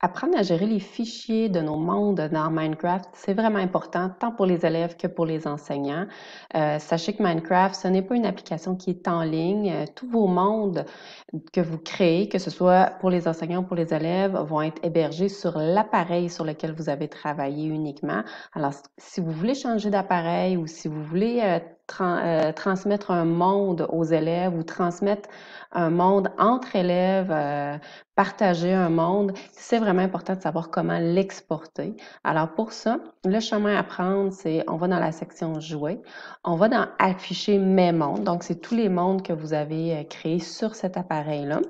Apprendre à gérer les fichiers de nos mondes dans Minecraft, c'est vraiment important, tant pour les élèves que pour les enseignants. Euh, sachez que Minecraft, ce n'est pas une application qui est en ligne. Euh, tous vos mondes que vous créez, que ce soit pour les enseignants ou pour les élèves, vont être hébergés sur l'appareil sur lequel vous avez travaillé uniquement. Alors, si vous voulez changer d'appareil ou si vous voulez euh, euh, transmettre un monde aux élèves ou transmettre un monde entre élèves, euh, partager un monde, c'est vraiment important de savoir comment l'exporter. Alors pour ça, le chemin à prendre, c'est on va dans la section jouer, on va dans afficher mes mondes, donc c'est tous les mondes que vous avez euh, créés sur cet appareil-là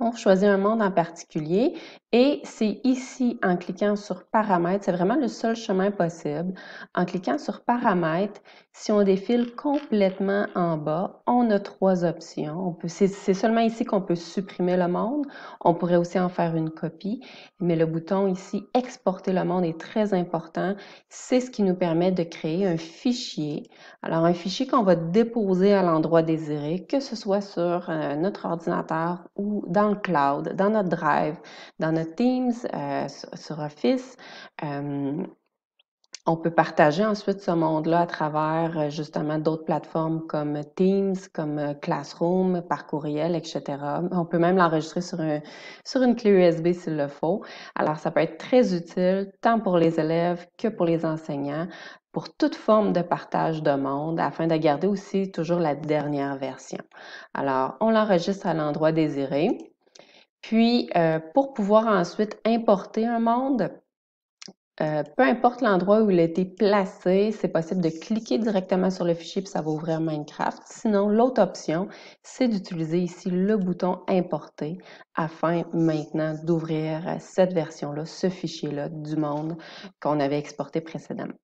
on choisit un monde en particulier et c'est ici, en cliquant sur Paramètres, c'est vraiment le seul chemin possible. En cliquant sur Paramètres, si on défile complètement en bas, on a trois options. c'est, seulement ici qu'on peut supprimer le monde. On pourrait aussi en faire une copie, mais le bouton ici, Exporter le monde, est très important. C'est ce qui nous permet de créer un fichier. Alors, un fichier qu'on va déposer à l'endroit désiré, que ce soit sur euh, notre ordinateur ou dans dans le cloud, dans notre Drive, dans notre Teams, euh, sur Office. on peut partager ensuite ce monde-là à travers euh, justement d'autres plateformes comme Teams, comme euh, Classroom, par courriel, etc. On peut même l'enregistrer sur, sur une clé USB s'il le faut. Alors, ça peut être très utile tant pour les élèves que pour les enseignants pour toute forme de partage de monde afin de garder aussi toujours la dernière version. Alors, on l'enregistre à l'endroit désiré. Puis, euh, pour pouvoir ensuite importer un monde, euh, peu importe l'endroit où il a été placé, c'est possible de cliquer directement sur le fichier puis ça va ouvrir Minecraft. Sinon, l'autre option, c'est d'utiliser ici le bouton importer afin maintenant d'ouvrir cette version-là, ce fichier-là du monde qu'on avait exporté précédemment.